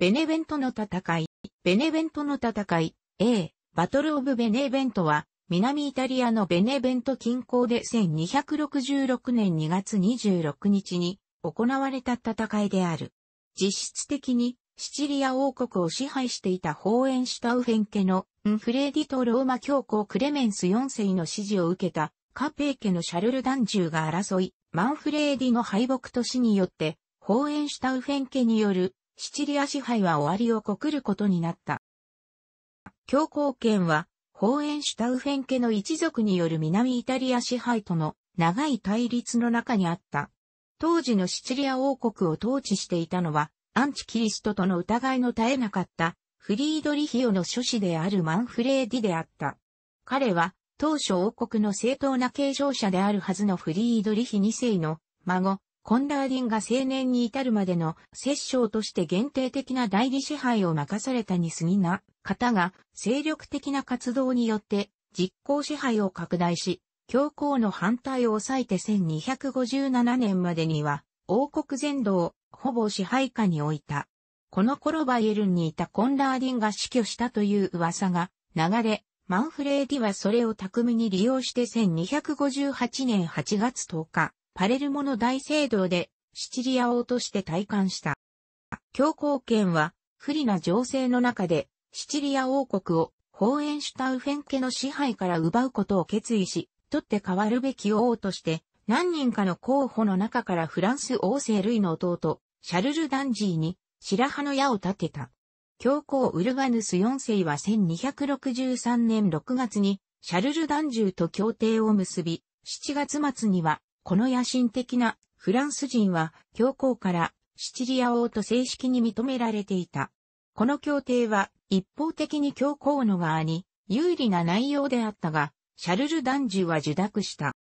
ベネベントの戦い、ベネベントの戦い、A、バトルオブベネベントは、南イタリアのベネベント近郊で1266年2月26日に行われた戦いである。実質的にシチリア王国を支配していたホーエンシュタウフェン家のンフレーディとローマ教皇クレメンス4世の支持を受けたカペー家のシャルル男従が争い、マンフレーディの敗北と死によって、ホーエンシュタウフェン家によるシチリア支配は終わりを告ることになった。教皇権は、ホーエンシュタウフェン家の一族による南イタリア支配との長い対立の中にあった。当時のシチリア王国を統治していたのは、アンチキリストとの疑いの絶えなかった、フリードリヒオの諸子であるマンフレーディであった。彼は、当初王国の正当な継承者であるはずのフリードリヒ2世の孫、コンラーディンが青年に至るまでの摂政として限定的な代理支配を任されたに過ぎな方が精力的な活動によって実行支配を拡大し、教皇の反対を抑えて1257年までには王国全土をほぼ支配下に置いた。この頃バイエルンにいたコンラーディンが死去したという噂が流れ、マンフレーディはそれを巧みに利用して1258年8月10日、パレルモの大聖堂でシチリア王として退官した。教皇権は不利な情勢の中でシチリア王国をホーエンシュタウフェン家の支配から奪うことを決意し、取って代わるべき王として何人かの候補の中からフランス王政類の弟、シャルル・ダンジーに白羽の矢を立てた。教皇ウルガヌス4世は1263年6月にシャルル・ダンジューと協定を結び、7月末にはこの野心的なフランス人は教皇からシチリア王と正式に認められていた。この協定は一方的に教皇の側に有利な内容であったが、シャルル・ダンジュは受諾した。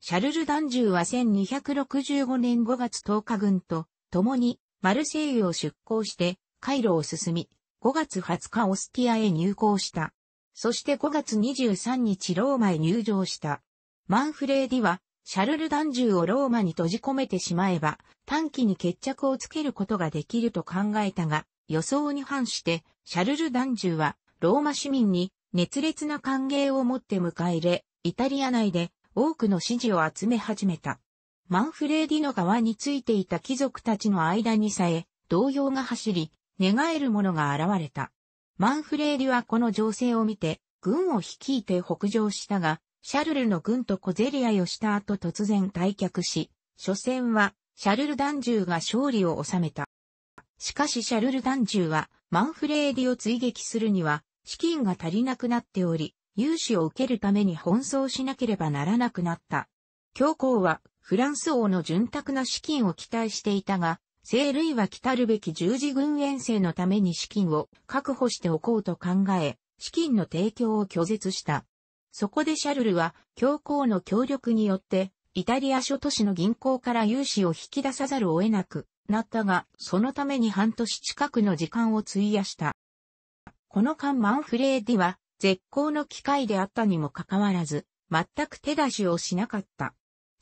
シャルル・ダンジュは1265年5月10日軍と共にマルセイユを出港して回路を進み、5月20日オスティアへ入港した。そして5月23日ローマへ入場した。マンフレーディはシャルル団銃をローマに閉じ込めてしまえば、短期に決着をつけることができると考えたが、予想に反して、シャルル団銃は、ローマ市民に熱烈な歓迎をもって迎え入れ、イタリア内で多くの支持を集め始めた。マンフレーディの側についていた貴族たちの間にさえ、動揺が走り、願える者が現れた。マンフレーディはこの情勢を見て、軍を率いて北上したが、シャルルの軍と小競り合いをした後突然退却し、初戦はシャルルュ獣が勝利を収めた。しかしシャルルュ獣はマンフレーディを追撃するには資金が足りなくなっており、融資を受けるために奔走しなければならなくなった。教皇はフランス王の潤沢な資金を期待していたが、聖類は来たるべき十字軍遠征のために資金を確保しておこうと考え、資金の提供を拒絶した。そこでシャルルは教皇の協力によってイタリア諸都市の銀行から融資を引き出さざるを得なくなったが、そのために半年近くの時間を費やした。この間マンフレーディは絶好の機会であったにもかかわらず、全く手出しをしなかった。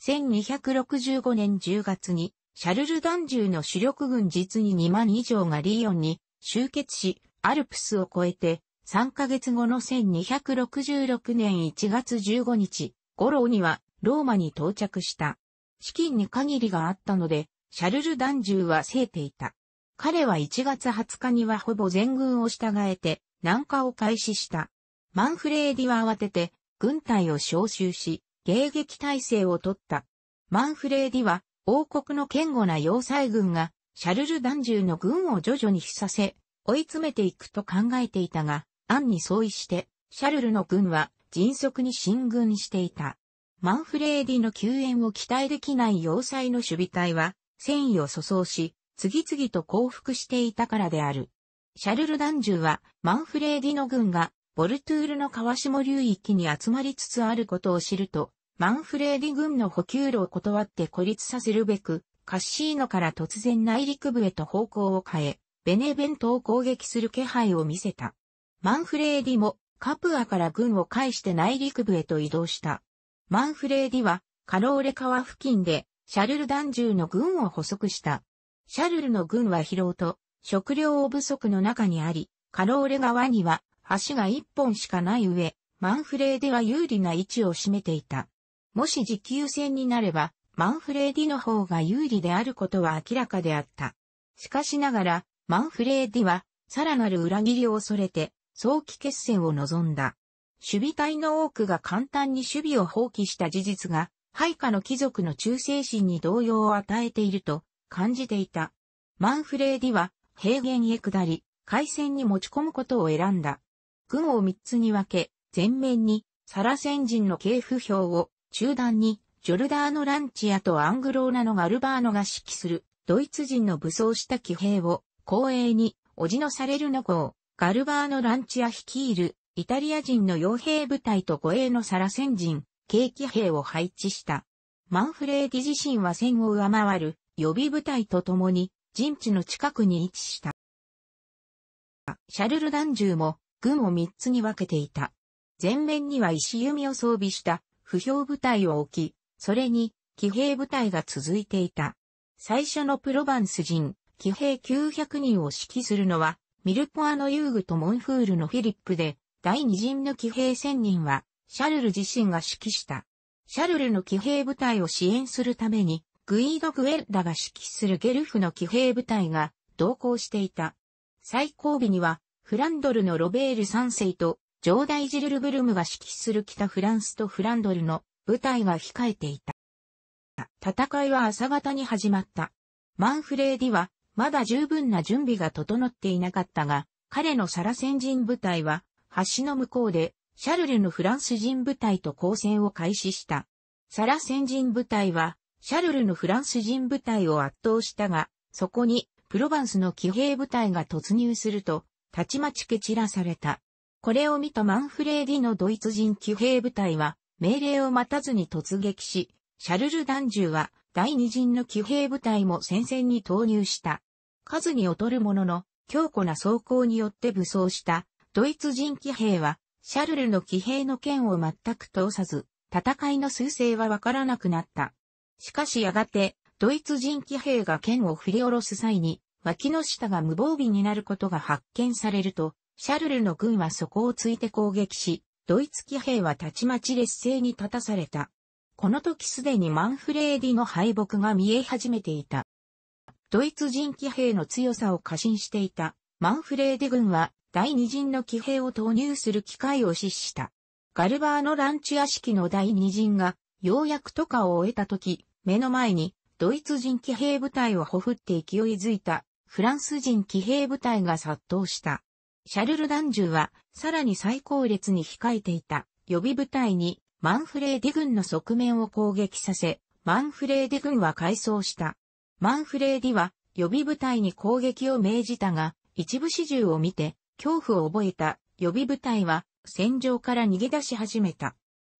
1265年10月に、シャルル団獣の主力軍実に2万以上がリヨンに集結し、アルプスを越えて3ヶ月後の1266年1月15日、ゴローにはローマに到着した。資金に限りがあったので、シャルル・ダンジューは生えていた。彼は1月20日にはほぼ全軍を従えて、南下を開始した。マンフレーディは慌てて、軍隊を召集し、迎撃体制を取った。マンフレーディは、王国の堅固な要塞軍が、シャルル・ダンジューの軍を徐々に引させ、追い詰めていくと考えていたが、案に相違して、シャルルの軍は迅速に進軍していた。マンフレーディの救援を期待できない要塞の守備隊は、戦意を粗相し、次々と降伏していたからである。シャルル男獣は、マンフレーディの軍が、ボルトゥールの川下流域に集まりつつあることを知ると、マンフレーディ軍の補給路を断って孤立させるべく、カッシーノから突然内陸部へと方向を変え、ベネベントを攻撃する気配を見せた。マンフレーディもカプアから軍を介して内陸部へと移動した。マンフレーディはカローレ川付近でシャルル団銃の軍を捕捉した。シャルルの軍は疲労と食料不足の中にあり、カローレ川には橋が一本しかない上、マンフレーディは有利な位置を占めていた。もし持久戦になれば、マンフレーディの方が有利であることは明らかであった。しかしながら、マンフレーディは、さらなる裏切りを恐れて、早期決戦を望んだ。守備隊の多くが簡単に守備を放棄した事実が、配下の貴族の忠誠心に動揺を与えていると感じていた。マンフレーディは平原へ下り、海戦に持ち込むことを選んだ。軍を三つに分け、前面にサラセン人の系譜表を、中段にジョルダーノ・ランチアとアングローナのガルバーノが指揮する、ドイツ人の武装した騎兵を、後衛に、おじのされるの子をガルバーノ・ランチア率いるイタリア人の傭兵部隊と護衛のサラセン人、軽騎兵を配置した。マンフレーディ自身は戦を上回る予備部隊と共に陣地の近くに位置した。シャルル・ダンジューも軍を3つに分けていた。前面には石弓を装備した不評部隊を置き、それに騎兵部隊が続いていた。最初のプロバンス人、騎兵900人を指揮するのはミルポアの遊具とモンフールのフィリップで、第二陣の騎兵千人は、シャルル自身が指揮した。シャルルの騎兵部隊を支援するために、グイード・グエッラが指揮するゲルフの騎兵部隊が同行していた。最後尾には、フランドルのロベール3世と、ジョーダイ・ジルルブルムが指揮する北フランスとフランドルの部隊が控えていた。戦いは朝方に始まった。マンフレーディは、まだ十分な準備が整っていなかったが、彼のサラ先人部隊は、橋の向こうで、シャルルのフランス人部隊と交戦を開始した。サラ先人部隊は、シャルルのフランス人部隊を圧倒したが、そこに、プロヴァンスの騎兵部隊が突入すると、たちまち蹴散らされた。これを見たマンフレーディのドイツ人騎兵部隊は、命令を待たずに突撃し、シャルル・ダンジュは、第二陣の騎兵部隊も戦線に投入した。数に劣るものの、強固な装甲によって武装したドイツ人騎兵は、シャルルの騎兵の剣を全く通さず、戦いの趨勢はわからなくなった。しかしやがて、ドイツ人騎兵が剣を振り下ろす際に、脇の下が無防備になることが発見されると、シャルルの軍はそこをついて攻撃し、ドイツ騎兵はたちまち劣勢に立たされた。この時すでにマンフレーディの敗北が見え始めていた。ドイツ人騎兵の強さを過信していたマンフレーデ軍は第二陣の騎兵を投入する機会を失した。ガルバーのランチ屋敷の第二陣がようやく渡河を終えた時、目の前にドイツ人騎兵部隊をほふって勢いづいたフランス人騎兵部隊が殺到した。シャルル・ダンジュはさらに最高列に控えていた予備部隊にマンフレーデ軍の側面を攻撃させ、マンフレーデ軍は改装した。マンフレーディは予備部隊に攻撃を命じたが、一部始終を見て恐怖を覚えた予備部隊は戦場から逃げ出し始めた。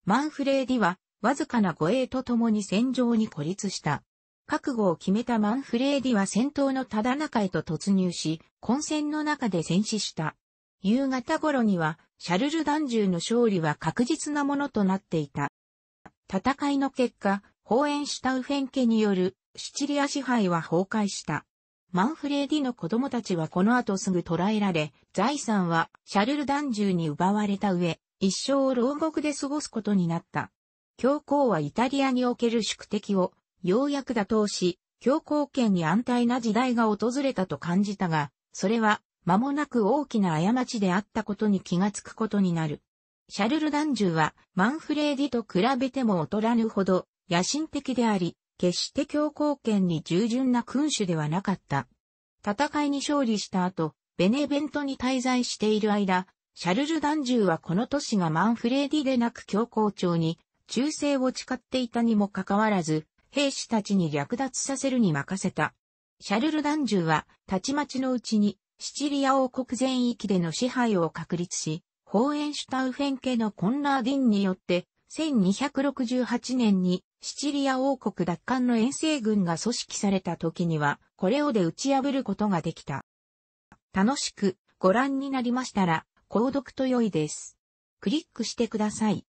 マンフレーディはわずかな護衛と共に戦場に孤立した。覚悟を決めたマンフレーディは戦闘のただ中へと突入し、混戦の中で戦死した。夕方頃には、シャルルダンの勝利は確実なものとなっていた。戦いの結果、放援したウフェン家によるシチリア支配は崩壊した。マンフレーディの子供たちはこの後すぐ捕らえられ、財産はシャルルダンジュに奪われた上、一生を牢獄で過ごすことになった。教皇はイタリアにおける宿敵を、ようやく打倒し、教皇権に安泰な時代が訪れたと感じたが、それは、間もなく大きな過ちであったことに気がつくことになる。シャルル・ダンジュは、マンフレーディと比べても劣らぬほど、野心的であり、決して強硬権に従順な君主ではなかった。戦いに勝利した後、ベネベントに滞在している間、シャルル・ダンジューはこの都市がマンフレーディでなく教皇庁に忠誠を誓っていたにもかかわらず、兵士たちに略奪させるに任せた。シャルル・ダンジューは、たちまちのうちに、シチリア王国全域での支配を確立し、ホーエンシュタウフェン家のコンラーディンによって、1268年にシチリア王国奪還の遠征軍が組織された時には、これをで打ち破ることができた。楽しくご覧になりましたら、購読と良いです。クリックしてください。